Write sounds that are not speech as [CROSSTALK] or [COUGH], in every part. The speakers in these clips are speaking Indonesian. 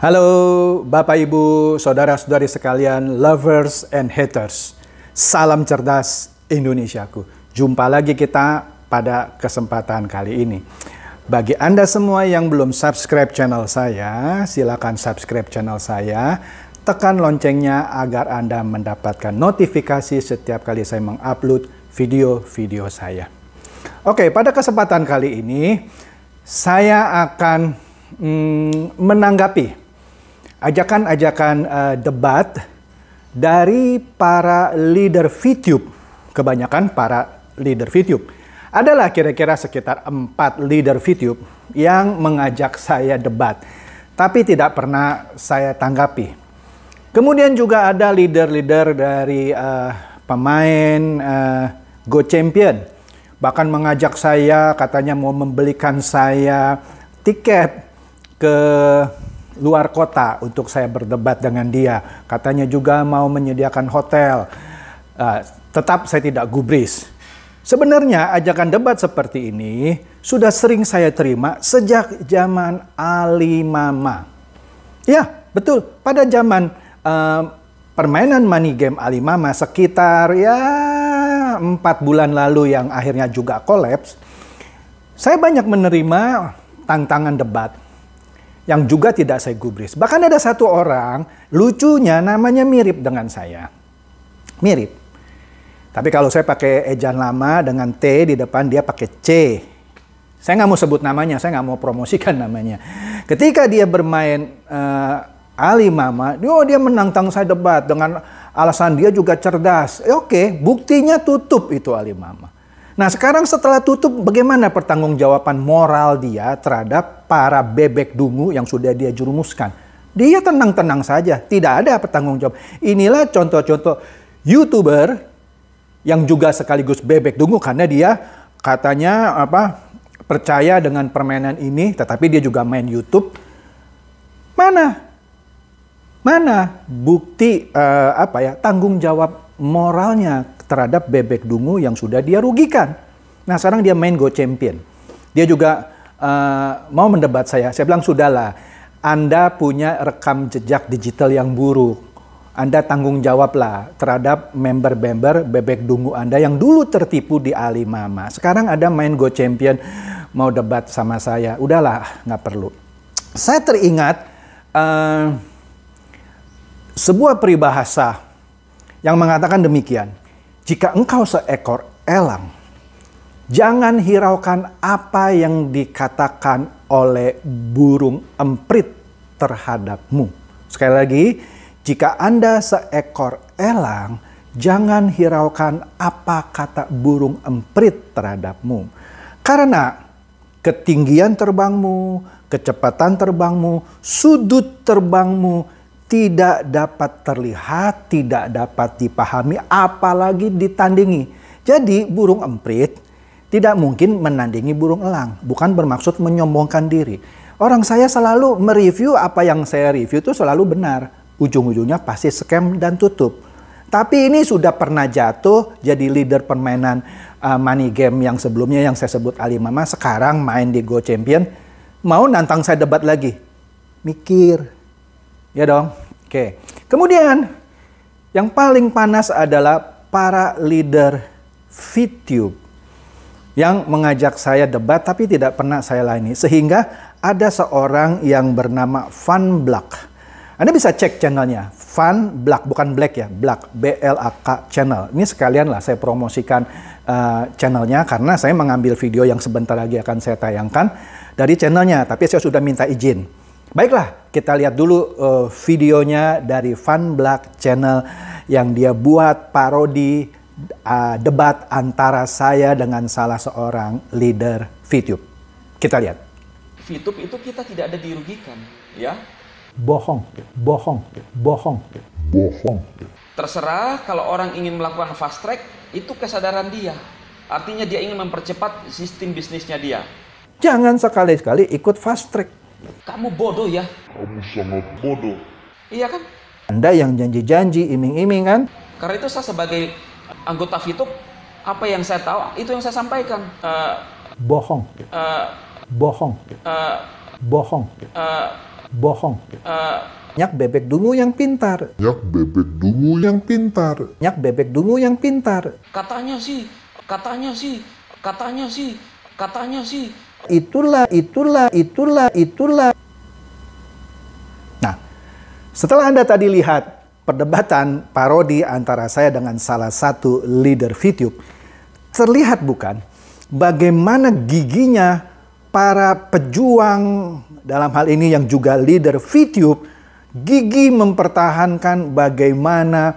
Halo Bapak Ibu, Saudara-saudari sekalian, lovers and haters. Salam cerdas Indonesiaku. Jumpa lagi kita pada kesempatan kali ini. Bagi Anda semua yang belum subscribe channel saya, silakan subscribe channel saya. Tekan loncengnya agar Anda mendapatkan notifikasi setiap kali saya mengupload video-video saya. Oke, pada kesempatan kali ini saya akan mm, menanggapi ajakan-ajakan uh, debat dari para leader VTube, kebanyakan para leader VTube. Adalah kira-kira sekitar empat leader VTube yang mengajak saya debat, tapi tidak pernah saya tanggapi. Kemudian juga ada leader-leader dari uh, pemain uh, Go Champion, bahkan mengajak saya, katanya mau membelikan saya tiket ke luar kota untuk saya berdebat dengan dia. Katanya juga mau menyediakan hotel. Uh, tetap saya tidak gubris. Sebenarnya ajakan debat seperti ini sudah sering saya terima sejak zaman Ali Mama. Ya, betul. Pada zaman uh, permainan money game Ali Mama sekitar ya empat bulan lalu yang akhirnya juga kolaps, saya banyak menerima tantangan debat yang juga tidak saya gubris. Bahkan ada satu orang, lucunya namanya mirip dengan saya. Mirip. Tapi kalau saya pakai ejaan lama dengan T di depan, dia pakai C. Saya nggak mau sebut namanya, saya nggak mau promosikan namanya. Ketika dia bermain uh, Ali Mama, oh dia menantang saya debat dengan alasan dia juga cerdas. Eh, Oke, okay, buktinya tutup itu Ali Mama. Nah sekarang setelah tutup bagaimana pertanggungjawaban moral dia terhadap para bebek dungu yang sudah dia jerumuskan? Dia tenang-tenang saja, tidak ada pertanggung jawab. Inilah contoh-contoh youtuber yang juga sekaligus bebek dungu karena dia katanya apa percaya dengan permainan ini, tetapi dia juga main YouTube. Mana? Mana bukti uh, apa ya tanggung jawab moralnya terhadap bebek dungu yang sudah dia rugikan. Nah sekarang dia main go champion. Dia juga uh, mau mendebat saya. Saya bilang sudahlah, Anda punya rekam jejak digital yang buruk. Anda tanggung jawablah terhadap member-member bebek dungu Anda yang dulu tertipu di Alimama. Sekarang ada main Go Champion mau debat sama saya. Udahlah, nggak perlu. Saya teringat uh, sebuah peribahasa yang mengatakan demikian. Jika engkau seekor elang, jangan hiraukan apa yang dikatakan oleh burung emprit terhadapmu. Sekali lagi, jika Anda seekor elang, jangan hiraukan apa kata burung emprit terhadapmu. Karena ketinggian terbangmu, kecepatan terbangmu, sudut terbangmu, tidak dapat terlihat, tidak dapat dipahami, apalagi ditandingi. Jadi burung emprit tidak mungkin menandingi burung elang, bukan bermaksud menyombongkan diri. Orang saya selalu mereview apa yang saya review itu selalu benar. Ujung-ujungnya pasti scam dan tutup. Tapi ini sudah pernah jatuh jadi leader permainan uh, money game yang sebelumnya yang saya sebut Alimama sekarang main di Go Champion. Mau nantang saya debat lagi? Mikir, Ya dong? Oke. Kemudian yang paling panas adalah para leader VTube yang mengajak saya debat tapi tidak pernah saya layani sehingga ada seorang yang bernama Van Black. Anda bisa cek channelnya, Van Black, bukan Black ya, Black, B-L-A-K channel. Ini sekalian lah saya promosikan uh, channelnya karena saya mengambil video yang sebentar lagi akan saya tayangkan dari channelnya, tapi saya sudah minta izin Baiklah, kita lihat dulu uh, videonya dari Fun Black Channel yang dia buat parodi uh, debat antara saya dengan salah seorang leader VTube. Kita lihat. VTube itu kita tidak ada dirugikan, ya. Bohong, bohong, bohong, bohong. Terserah kalau orang ingin melakukan fast track, itu kesadaran dia. Artinya dia ingin mempercepat sistem bisnisnya dia. Jangan sekali sekali ikut fast track kamu bodoh ya. Kamu sangat bodoh. Iya kan? Anda yang janji-janji, iming-iming kan? Karena itu saya sebagai anggota Fitup, apa yang saya tahu itu yang saya sampaikan. Uh, bohong. Uh, bohong. Uh, bohong. Uh, bohong. Uh, Nyak bebek dungu yang pintar. Nyak bebek dungu yang pintar. Nyak bebek dungu yang pintar. Katanya sih, katanya sih, katanya sih, katanya sih, Itulah, itulah, itulah, itulah. Nah, setelah Anda tadi lihat perdebatan parodi antara saya dengan salah satu leader VTube, terlihat bukan bagaimana giginya para pejuang dalam hal ini yang juga leader VTube gigi mempertahankan bagaimana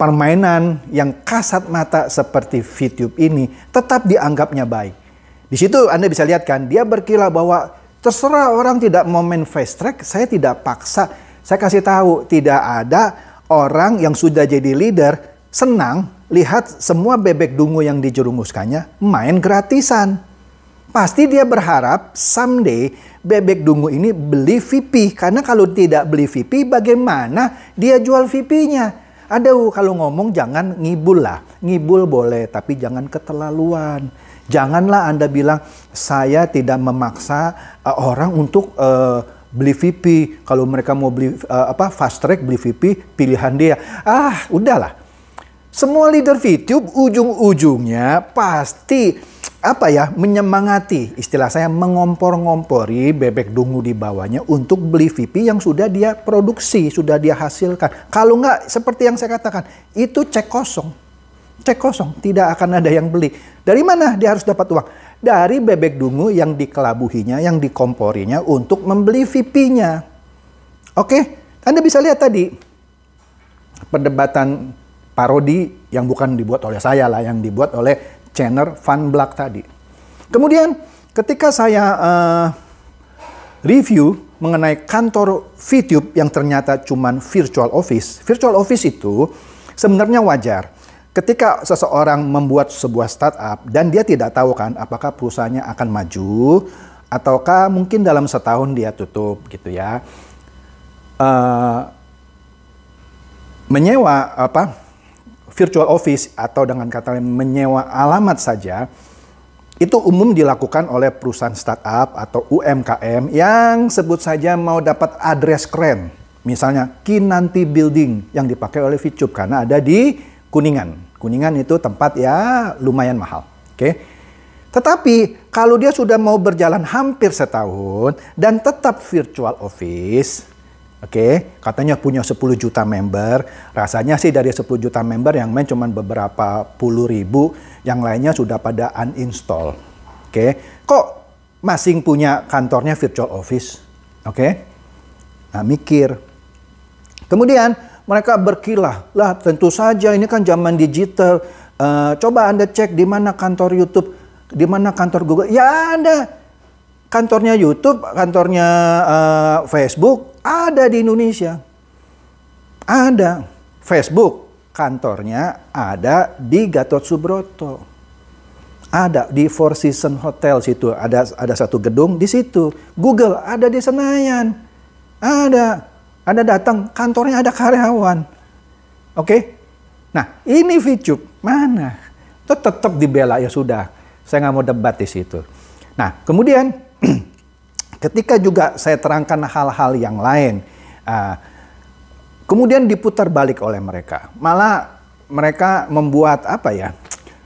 permainan yang kasat mata seperti VTube ini tetap dianggapnya baik. Di situ Anda bisa lihat kan, dia berkilah bahwa terserah orang tidak mau main fast track, saya tidak paksa. Saya kasih tahu, tidak ada orang yang sudah jadi leader senang lihat semua bebek dungu yang dijerumuskannya main gratisan. Pasti dia berharap someday bebek dungu ini beli VIP Karena kalau tidak beli VIP bagaimana dia jual vip nya Aduh kalau ngomong jangan ngibul lah. Ngibul boleh tapi jangan keterlaluan. Janganlah Anda bilang saya tidak memaksa uh, orang untuk uh, beli VIP. Kalau mereka mau beli uh, apa fast track beli VIP, pilihan dia. Ah, udahlah. Semua leader VTube ujung-ujungnya pasti apa ya menyemangati istilah saya mengompor-ngompori bebek dungu di bawahnya untuk beli VIP yang sudah dia produksi sudah dia hasilkan kalau nggak seperti yang saya katakan itu cek kosong cek kosong, tidak akan ada yang beli. Dari mana dia harus dapat uang? Dari bebek dungu yang dikelabuhinya, yang dikomporinya untuk membeli vip nya Oke, Anda bisa lihat tadi perdebatan parodi yang bukan dibuat oleh saya lah, yang dibuat oleh channel fun Black tadi. Kemudian ketika saya uh, review mengenai kantor VTube yang ternyata cuman virtual office. Virtual office itu sebenarnya wajar Ketika seseorang membuat sebuah startup dan dia tidak tahu kan apakah perusahaannya akan maju ataukah mungkin dalam setahun dia tutup gitu ya. Uh, menyewa apa virtual office atau dengan kata lain menyewa alamat saja itu umum dilakukan oleh perusahaan startup atau UMKM yang sebut saja mau dapat address keren. Misalnya Kinanti Building yang dipakai oleh Vicup karena ada di Kuningan. Kuningan itu tempat ya lumayan mahal. Oke. Tetapi kalau dia sudah mau berjalan hampir setahun dan tetap virtual office, oke, okay, katanya punya 10 juta member, rasanya sih dari 10 juta member yang main cuma beberapa puluh ribu, yang lainnya sudah pada uninstall. Oke, okay. kok masing punya kantornya virtual office? Oke, okay? nah mikir. Kemudian mereka berkilah. Lah tentu saja ini kan zaman digital. Uh, coba Anda cek di mana kantor YouTube, di mana kantor Google. Ya ada kantornya YouTube, kantornya uh, Facebook ada di Indonesia. Ada Facebook kantornya ada di Gatot Subroto. Ada di Four Seasons Hotel situ, ada ada satu gedung di situ. Google ada di Senayan. Ada anda datang, kantornya ada karyawan. Oke? Okay? Nah, ini Vicuk. mana? Itu tetap dibela, ya sudah. Saya nggak mau debat di situ. Nah, kemudian [CLEARS THROAT] ketika juga saya terangkan hal-hal yang lain, uh, kemudian diputar balik oleh mereka. Malah mereka membuat apa ya,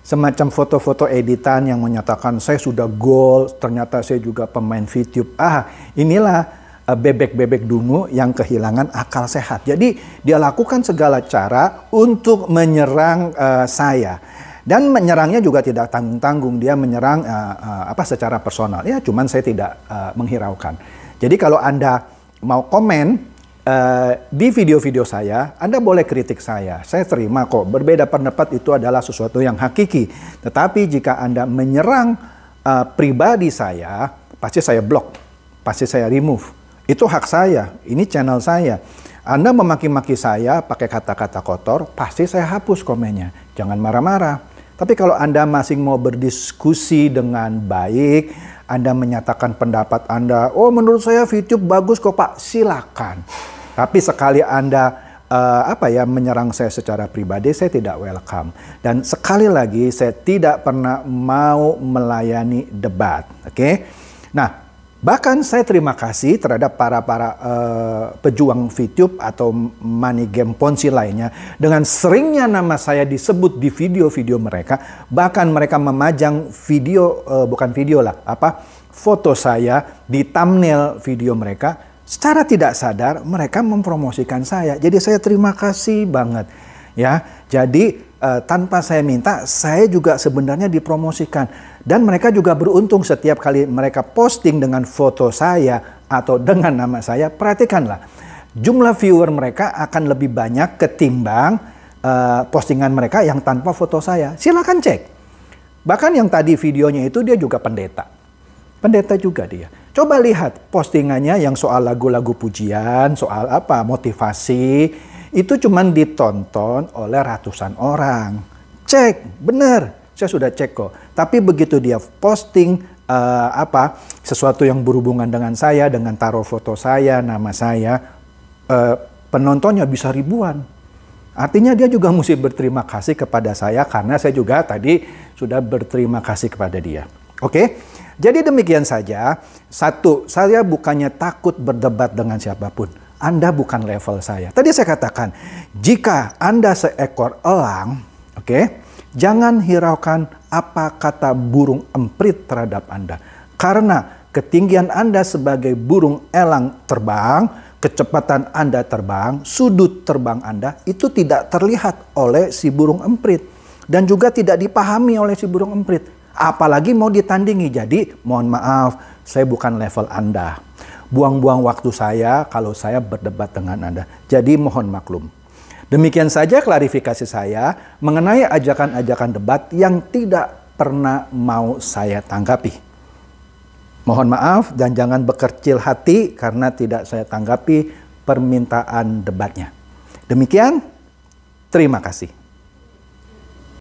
semacam foto-foto editan yang menyatakan saya sudah gol, ternyata saya juga pemain VTube. Ah, inilah Eh, bebek-bebek dungu yang kehilangan akal sehat. Jadi dia lakukan segala cara untuk menyerang uh, saya dan menyerangnya juga tidak tanggung-tanggung dia menyerang uh, uh, apa secara personal ya cuman saya tidak uh, menghiraukan jadi kalau anda mau komen uh, di video-video saya anda boleh kritik saya saya terima kok berbeda pendapat itu adalah sesuatu yang hakiki tetapi jika anda menyerang uh, pribadi saya pasti saya blok pasti saya remove itu hak saya, ini channel saya. Anda memaki-maki saya pakai kata-kata kotor, pasti saya hapus komennya. Jangan marah-marah. Tapi kalau Anda masih mau berdiskusi dengan baik, Anda menyatakan pendapat Anda, oh menurut saya YouTube bagus kok Pak, silakan. Tapi sekali Anda uh, apa ya menyerang saya secara pribadi saya tidak welcome dan sekali lagi saya tidak pernah mau melayani debat oke okay? nah Bahkan saya terima kasih terhadap para para uh, pejuang VTube atau money game ponsi lainnya dengan seringnya nama saya disebut di video-video mereka, bahkan mereka memajang video uh, bukan video lah, apa foto saya di thumbnail video mereka. Secara tidak sadar mereka mempromosikan saya. Jadi saya terima kasih banget. Ya, jadi uh, tanpa saya minta saya juga sebenarnya dipromosikan dan mereka juga beruntung setiap kali mereka posting dengan foto saya atau dengan nama saya, perhatikanlah. Jumlah viewer mereka akan lebih banyak ketimbang uh, postingan mereka yang tanpa foto saya. Silahkan cek. Bahkan yang tadi videonya itu dia juga pendeta. Pendeta juga dia. Coba lihat postingannya yang soal lagu-lagu pujian, soal apa, motivasi. Itu cuma ditonton oleh ratusan orang. Cek, bener saya sudah cek kok. Tapi begitu dia posting uh, apa sesuatu yang berhubungan dengan saya, dengan taruh foto saya, nama saya, uh, penontonnya bisa ribuan. Artinya dia juga mesti berterima kasih kepada saya karena saya juga tadi sudah berterima kasih kepada dia. Oke. Jadi demikian saja. Satu, saya bukannya takut berdebat dengan siapapun. Anda bukan level saya. Tadi saya katakan, jika Anda seekor elang, oke, okay, Jangan hiraukan apa kata burung emprit terhadap Anda. Karena ketinggian Anda sebagai burung elang terbang, kecepatan Anda terbang, sudut terbang Anda itu tidak terlihat oleh si burung emprit dan juga tidak dipahami oleh si burung emprit. Apalagi mau ditandingi. Jadi, mohon maaf, saya bukan level Anda. Buang-buang waktu saya kalau saya berdebat dengan Anda. Jadi, mohon maklum. Demikian saja klarifikasi saya mengenai ajakan-ajakan debat yang tidak pernah mau saya tanggapi. Mohon maaf dan jangan bekercil hati karena tidak saya tanggapi permintaan debatnya. Demikian, terima kasih.